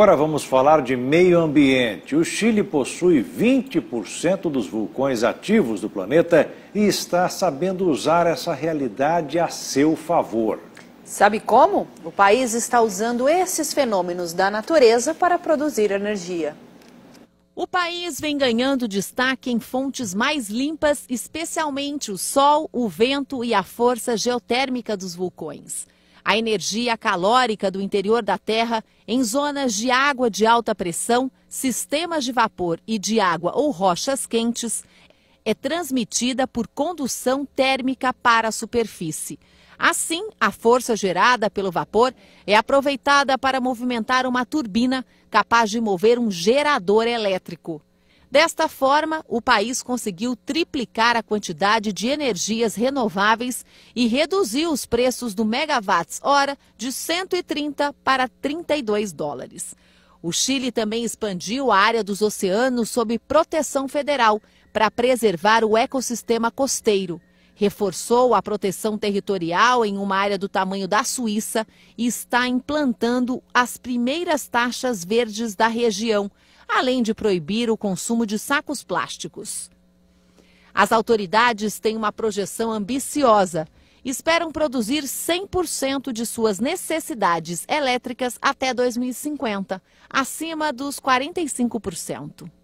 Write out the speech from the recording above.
Agora vamos falar de meio ambiente. O Chile possui 20% dos vulcões ativos do planeta e está sabendo usar essa realidade a seu favor. Sabe como? O país está usando esses fenômenos da natureza para produzir energia. O país vem ganhando destaque em fontes mais limpas, especialmente o sol, o vento e a força geotérmica dos vulcões. A energia calórica do interior da Terra em zonas de água de alta pressão, sistemas de vapor e de água ou rochas quentes é transmitida por condução térmica para a superfície. Assim, a força gerada pelo vapor é aproveitada para movimentar uma turbina capaz de mover um gerador elétrico. Desta forma, o país conseguiu triplicar a quantidade de energias renováveis e reduziu os preços do megawatts-hora de 130 para 32 dólares. O Chile também expandiu a área dos oceanos sob proteção federal para preservar o ecossistema costeiro reforçou a proteção territorial em uma área do tamanho da Suíça e está implantando as primeiras taxas verdes da região, além de proibir o consumo de sacos plásticos. As autoridades têm uma projeção ambiciosa. Esperam produzir 100% de suas necessidades elétricas até 2050, acima dos 45%.